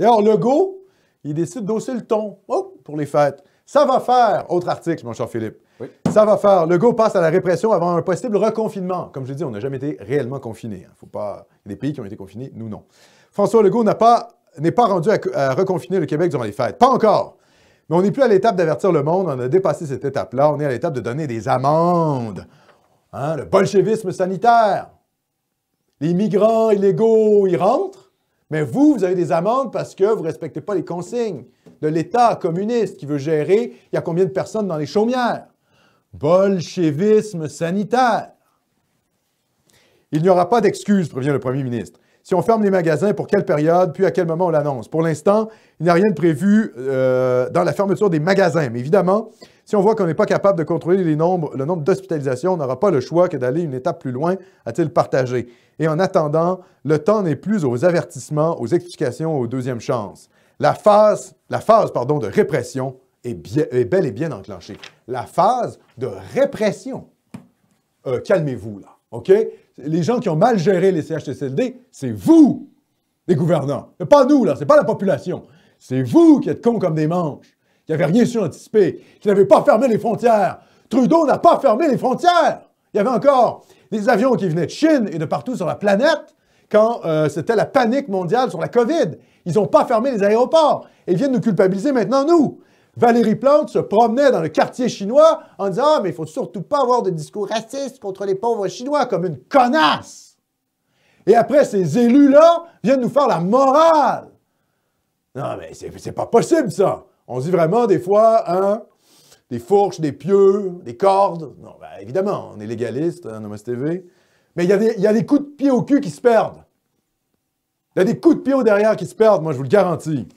D'ailleurs, Legault, il décide d'hausser le ton oh, pour les fêtes. Ça va faire, autre article, mon cher Philippe. Ça va faire. Legault passe à la répression avant un possible reconfinement. Comme je dit, on n'a jamais été réellement confiné. Hein. Faut pas. Il y a des pays qui ont été confinés, nous non. François Legault n'est pas, rendu à, reconfiner le Québec durant les fêtes. Pas encore. Mais on n'est plus à l'étape d'avertir le monde, on a dépassé cette étape-là, on est à l'étape de donner des amendes. Hein. le bolchevisme sanitaire. Les migrants illégaux, ils rentrent. Mais vous, vous avez des amendes parce que vous ne respectez pas les consignes de l'État communiste qui veut gérer il y a combien de personnes dans les chaumières. Bolchevisme sanitaire. Il n'y aura pas d'excuses, prévient le premier ministre si on ferme les magasins, pour quelle période, puis à quel moment on l'annonce. Pour l'instant, il n'y a rien de prévu euh, dans la fermeture des magasins. Mais évidemment, si on voit qu'on n'est pas capable de contrôler les nombres, le nombre d'hospitalisations, on n'aura pas le choix que d'aller une étape plus loin, a-t-il partagé. Et en attendant, le temps n'est plus aux avertissements, aux explications, aux deuxièmes chances. La phase, la phase pardon, de répression est, bel et bien enclenchée. La phase de répression. Euh, calmez-vous là. OK? Les gens qui ont mal géré les CHSLD, c'est vous, les gouvernants. pas nous, là, c'est pas la population. C'est vous qui êtes cons comme des manches, qui n'avez rien su anticiper, qui n'avez pas fermé les frontières. Trudeau n'a pas fermé les frontières. Il y avait encore des avions qui venaient de Chine et de partout sur la planète quand euh, c'était la panique mondiale sur la COVID. Ils n'ont pas fermé les aéroports. Et ils viennent nous culpabiliser maintenant, nous. Valérie Plante se promenait dans le quartier chinois en disant Ah, mais il faut surtout pas avoir de discours racistes contre les pauvres Chinois, comme une connasse. Et après, ces élus-là viennent nous faire la morale. Non, mais c'est pas possible, ça. On dit vraiment des fois, hein, des fourches, des pieux, des cordes. Non, ben, évidemment, on est légaliste, Nomos hein, TV. Mais il y, y, a des coups de pied au cul qui se perdent. Il y a des coups de pied au derrière qui se perdent, moi, je vous le garantis.